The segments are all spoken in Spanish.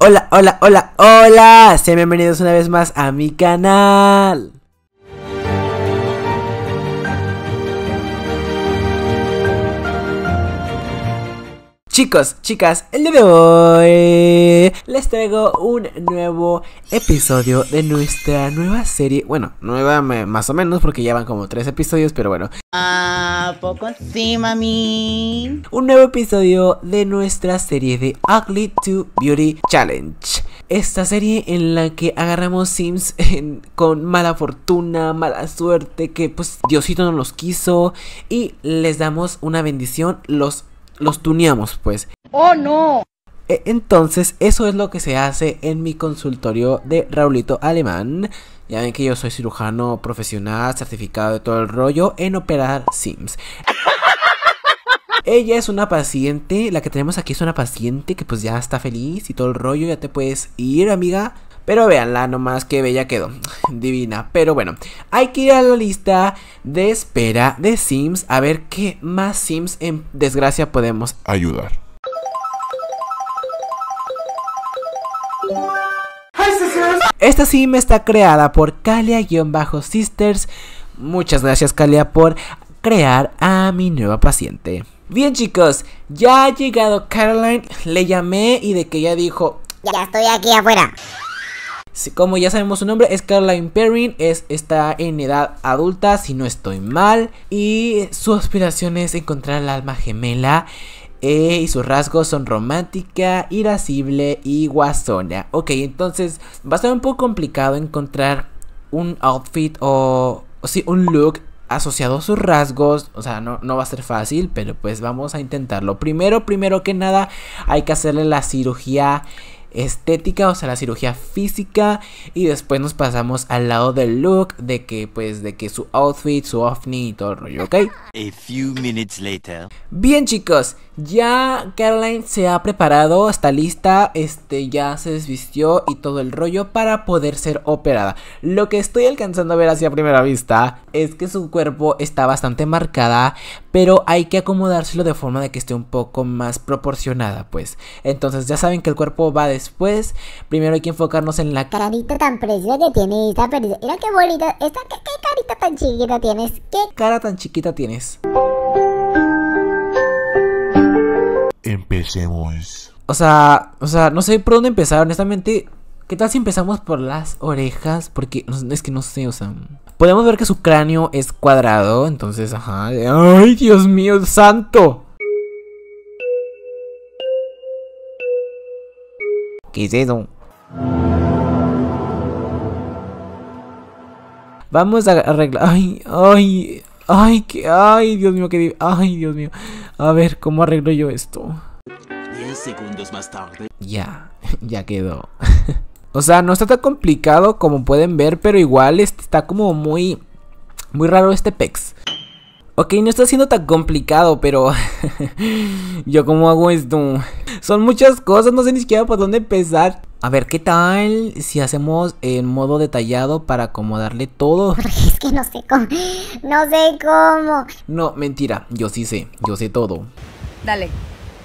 Hola, hola, hola, hola. Sean bienvenidos una vez más a mi canal. Chicos, chicas, el día de hoy les traigo un nuevo episodio de nuestra nueva serie. Bueno, nueva más o menos porque ya van como tres episodios, pero bueno. ¿A poco sí, mami. Un nuevo episodio de nuestra serie de Ugly to Beauty Challenge. Esta serie en la que agarramos Sims con mala fortuna, mala suerte, que pues Diosito no los quiso y les damos una bendición, los los tuneamos, pues. ¡Oh, no! E, entonces, eso es lo que se hace en mi consultorio de Raulito Alemán. Ya ven que yo soy cirujano profesional, certificado de todo el rollo en operar Sims. Ella es una paciente, la que tenemos aquí es una paciente que pues ya está feliz y todo el rollo, ya te puedes ir, amiga. Pero véanla nomás qué bella quedó. Divina. Pero bueno, hay que ir a la lista de espera de Sims a ver qué más Sims en desgracia podemos ayudar. Esta sim está creada por Kalia-Sisters. Muchas gracias Kalia por crear a mi nueva paciente. Bien chicos, ya ha llegado Caroline, le llamé y de que ella dijo... Ya estoy aquí afuera como ya sabemos su nombre, es Caroline Perrin, es, está en edad adulta, si no estoy mal, y su aspiración es encontrar al alma gemela. Eh, y sus rasgos son romántica, irascible y guasona. Ok, entonces va a ser un poco complicado encontrar un outfit o, o sí, un look asociado a sus rasgos, o sea, no, no, va a ser fácil, pero pues vamos a intentarlo. Primero, primero que nada, hay que hacerle la cirugía estética, o sea, la cirugía física. Y después nos pasamos al lado del look, de que, pues, de que su outfit, su ovni y todo el rollo, ¿ok? minutes Bien, chicos. Ya Caroline se ha preparado, está lista, este, ya se desvistió y todo el rollo para poder ser operada. Lo que estoy alcanzando a ver así a primera vista es que su cuerpo está bastante marcada, pero hay que acomodárselo de forma de que esté un poco más proporcionada, pues. Entonces ya saben que el cuerpo va después, primero hay que enfocarnos en la carita tan preciosa que tiene esta Mira qué bonita, esta, qué carita tan chiquita tienes, qué cara tan chiquita tienes. Empecemos. O sea, o sea, no sé por dónde empezar, honestamente. ¿Qué tal si empezamos por las orejas? Porque es que no sé, o sea. Podemos ver que su cráneo es cuadrado, entonces, ajá. ¡Ay, Dios mío, santo! ¿Qué es eso? Vamos a arreglar. Ay, ay. Ay, que, ay, Dios mío, que, ay, Dios mío. A ver, ¿cómo arreglo yo esto? 10 segundos más tarde. Ya, ya quedó. o sea, no está tan complicado como pueden ver, pero igual este, está como muy, muy raro este pex. Ok, no está siendo tan complicado, pero yo cómo hago esto. Son muchas cosas, no sé ni siquiera por dónde empezar. A ver, ¿qué tal si hacemos en modo detallado para acomodarle todo? es que no sé cómo. No sé cómo. No, mentira. Yo sí sé. Yo sé todo. Dale.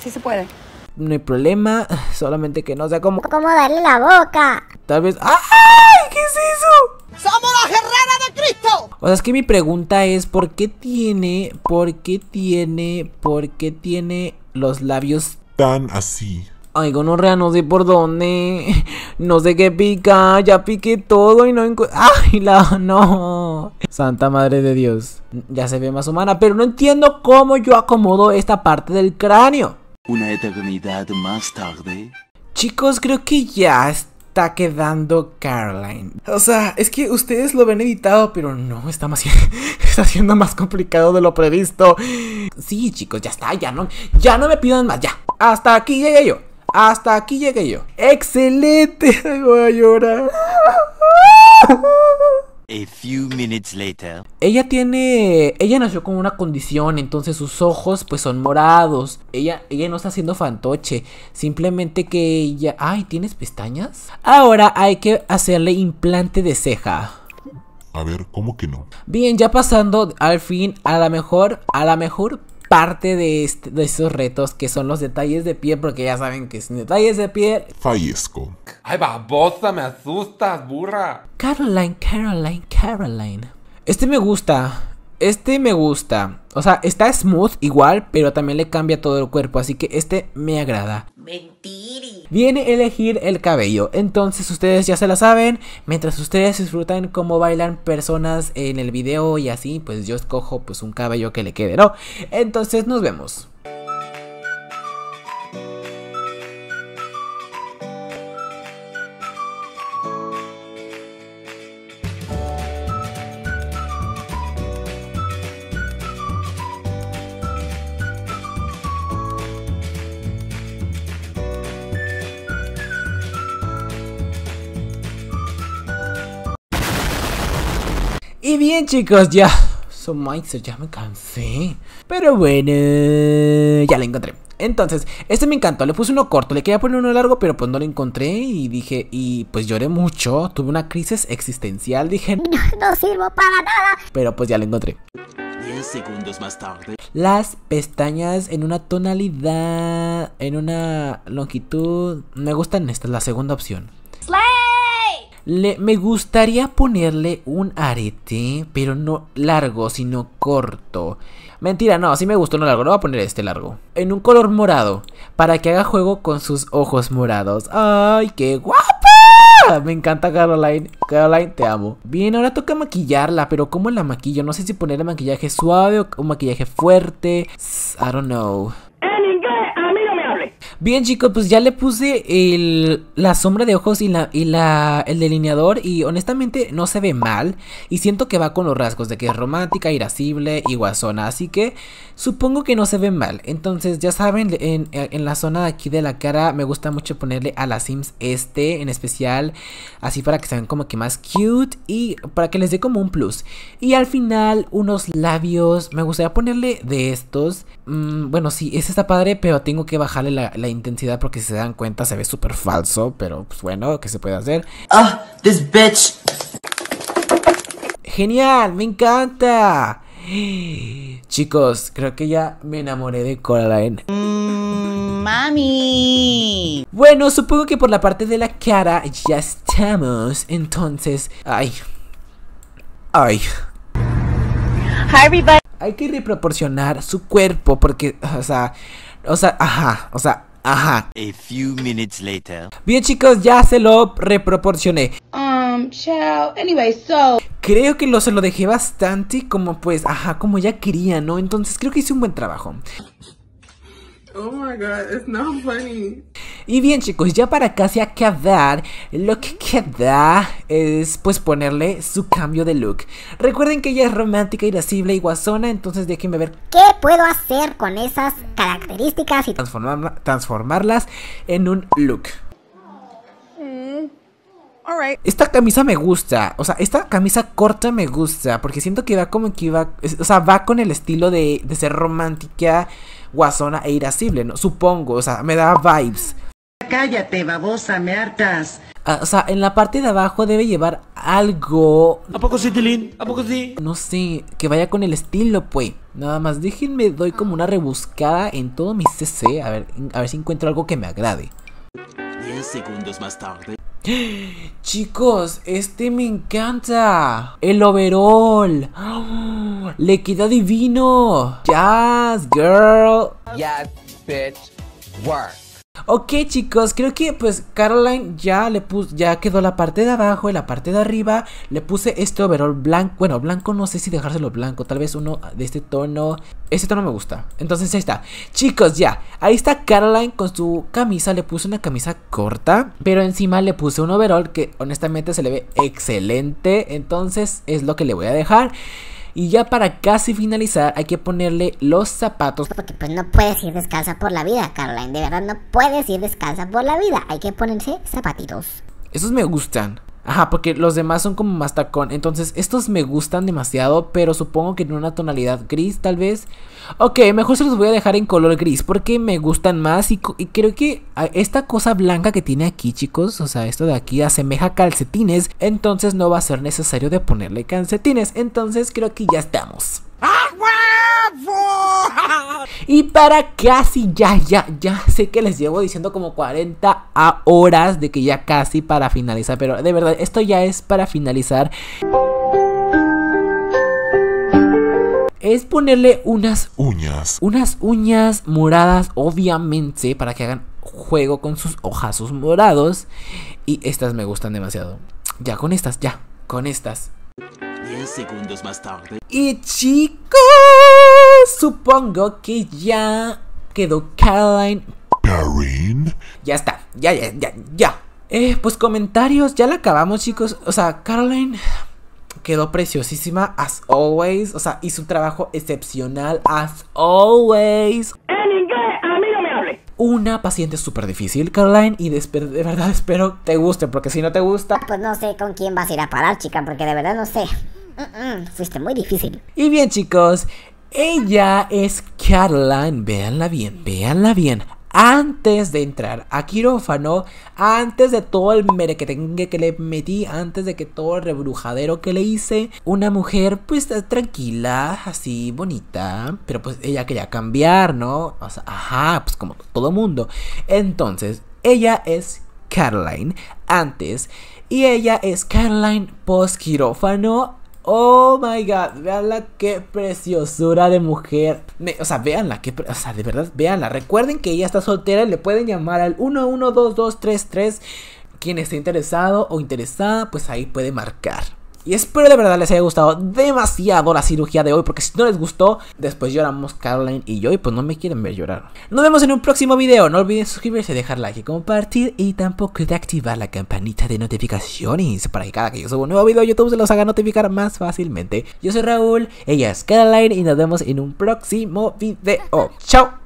Sí se puede. No hay problema. Solamente que no sé cómo. ¿Cómo darle la boca? Tal vez. ¡Ay! ¿Qué es eso? ¡Somos la guerrera de Cristo! O sea, es que mi pregunta es: ¿por qué tiene. ¿Por qué tiene. ¿Por qué tiene los labios tan así? Ay, gonorrea, no sé por dónde. No sé qué pica. Ya piqué todo y no encuentro. Ay, la no. Santa Madre de Dios. Ya se ve más humana, pero no entiendo cómo yo acomodo esta parte del cráneo. Una eternidad más tarde. Chicos, creo que ya está quedando Caroline. O sea, es que ustedes lo ven editado, pero no, está, más, está siendo más complicado de lo previsto. Sí, chicos, ya está, ya no, ya no me pidan más, ya. Hasta aquí llegué yo. Hasta aquí llegué yo. ¡Excelente! Voy a llorar. A few minutes later. Ella tiene. Ella nació con una condición, entonces sus ojos pues son morados. Ella, ella no está haciendo fantoche. Simplemente que ella. Ay, ¿tienes pestañas? Ahora hay que hacerle implante de ceja. A ver, ¿cómo que no? Bien, ya pasando al fin, a la mejor, a la mejor parte de, estos retos que son los detalles de pie, porque ya saben que sin detalles de piel fallezco. Ay, babosa, me asustas, burra. Caroline, Caroline, Caroline. Este me gusta. Este me gusta. O sea, está smooth igual, pero también le cambia todo el cuerpo, así que este me agrada. Mentiri. Viene a elegir el cabello, entonces ustedes ya se la saben, mientras ustedes disfrutan cómo bailan personas en el video y así, pues yo escojo pues un cabello que le quede, ¿no? Entonces nos vemos. Y bien chicos, ya son Mindset, ya me cansé. Pero bueno, ya la encontré. Entonces, este me encantó, le puse uno corto, le quería poner uno largo, pero pues no lo encontré y dije, y pues lloré mucho, tuve una crisis existencial, dije, no, no sirvo para nada. Pero pues ya lo encontré. 10 segundos más Las pestañas en una tonalidad, en una longitud, me gustan estas, la segunda opción. Le, me gustaría ponerle un arete, pero no largo, sino corto. Mentira, no, así me gustó no largo, lo voy a poner este largo. En un color morado, para que haga juego con sus ojos morados. ¡Ay, qué guapa! Me encanta Caroline. Caroline, te amo. Bien, ahora toca maquillarla, pero ¿cómo la maquillo? No sé si ponerle maquillaje suave o, un maquillaje fuerte. I don't know. Bien chicos, pues ya le puse el, la sombra de ojos y, la, y la, el delineador y honestamente no se ve mal. Y siento que va con los rasgos de que es romántica, irascible y guasona. Así que Supongo que no se ven mal. Entonces, ya saben, en, la zona de aquí de la cara me gusta mucho ponerle a las Sims este en especial. Así para que se vean como que más cute y para que les dé como un plus. Y al final, unos labios. Me gustaría ponerle de estos. Mm, bueno, sí, ese está padre, pero tengo que bajarle la, intensidad porque si se dan cuenta se ve súper falso. Pero pues bueno, que se puede hacer? ¡Ah! ¡This bitch! ¡Genial! ¡Me encanta! Chicos, creo que ya me enamoré de Coraline. Mm, mami. Bueno, supongo que por la parte de la cara ya estamos. Entonces, ay. Ay. Hi, everybody. Hay que reproporcionar su cuerpo porque, o sea, o sea, ajá, o sea, ajá. A few minutes later. Bien, chicos, ya se lo reproporcioné. Mm, Creo que lo, se lo dejé bastante como pues, ajá, como ya quería, ¿no? Entonces creo que hice un buen trabajo. Oh my god, it's not funny. Y bien chicos, ya para casi acabar, lo que queda es pues ponerle su cambio de look. Recuerden que ella es romántica, irascible y guasona, entonces déjenme ver qué puedo hacer con esas características y transformarlas en un look. Esta camisa me gusta, o sea, esta camisa corta me gusta, porque siento que va como que va, o sea, va con el estilo de, de ser romántica, guasona e irascible, ¿no? Supongo, o sea, me da vibes. Cállate, babosa, me hartas. Ah, o sea, en la parte de abajo debe llevar algo. ¿A poco sí, Tilín? ¿A poco sí? No sé, que vaya con el estilo, pues. Nada más, déjenme, doy como una rebuscada en todo mi CC, a ver, a ver si encuentro algo que me agrade. 10 segundos más tarde. Chicos, este me encanta. El overall. Le queda divino. Yes, girl. Yes, bitch. Work. Ok chicos, creo que pues Caroline ya le puso, ya quedó la parte de abajo y la parte de arriba. Le puse este overall blanco, bueno blanco no sé si dejárselo blanco, tal vez uno de este tono. Este tono me gusta. Entonces ahí está. Chicos, ya. Ahí está Caroline con su camisa. Le puse una camisa corta. Pero encima le puse un overall que honestamente se le ve excelente. Entonces es lo que le voy a dejar. Y ya para casi finalizar hay que ponerle los zapatos. Porque pues no puedes ir descalza por la vida, Caroline. De verdad no puedes ir descalza por la vida. Hay que ponerse zapatitos. Esos me gustan. Ajá, porque los demás son como mastacón Entonces, estos me gustan demasiado, pero supongo que en una tonalidad gris, tal vez. Ok, mejor se los voy a dejar en color gris, porque me gustan más. Y, y creo que esta cosa blanca que tiene aquí, chicos, o sea, esto de aquí asemeja calcetines. Entonces, no va a ser necesario de ponerle calcetines. Entonces, creo que ya estamos. ¡Ah, y para casi ya, ya, ya sé que les llevo diciendo como 40 a horas de que ya casi para finalizar, pero de verdad, esto ya es para finalizar. es ponerle unas uñas. Unas uñas moradas, obviamente, para que hagan juego con sus sus morados. Y estas me gustan demasiado. Ya con estas, ya, con estas. 10 segundos más tarde. Y chicos, supongo que ya quedó Caroline. Ya está, ya, ya, ya, ya. Eh, pues comentarios, ya la acabamos chicos. O sea, Caroline quedó preciosísima as always. O sea, hizo un trabajo excepcional as always. En inglés, a me hable. Una paciente súper difícil, Caroline, y de, de, verdad espero te guste, porque si no te gusta... Ah, pues no sé con quién vas a ir a parar, chica, porque de verdad no sé. Mm, mm, Fue muy difícil. Y bien, chicos, ella es Caroline. Véanla bien, véanla bien antes de entrar a quirófano, antes de todo el mere que le metí, antes de que todo el rebrujadero que le hice, una mujer pues tranquila, así bonita, pero pues ella quería cambiar, ¿no? O sea, ajá, pues como todo mundo. Entonces, ella es Caroline antes y ella es Caroline post quirófano Oh my god, veanla qué preciosura de mujer. o sea, veanla, qué, o sea, de verdad, veanla. Recuerden que ella está soltera, le pueden llamar al 112233. Quien esté interesado o interesada, pues ahí puede marcar. Y espero de verdad les haya gustado demasiado la cirugía de hoy, porque si no les gustó, después lloramos Caroline y yo, y pues no me quieren ver llorar. Nos vemos en un próximo video, no olviden suscribirse, dejar like y compartir, y tampoco de activar la campanita de notificaciones, para que cada que yo suba un nuevo video YouTube se los haga notificar más fácilmente. Yo soy Raúl, ella es Caroline, y nos vemos en un próximo video. ¡Chao!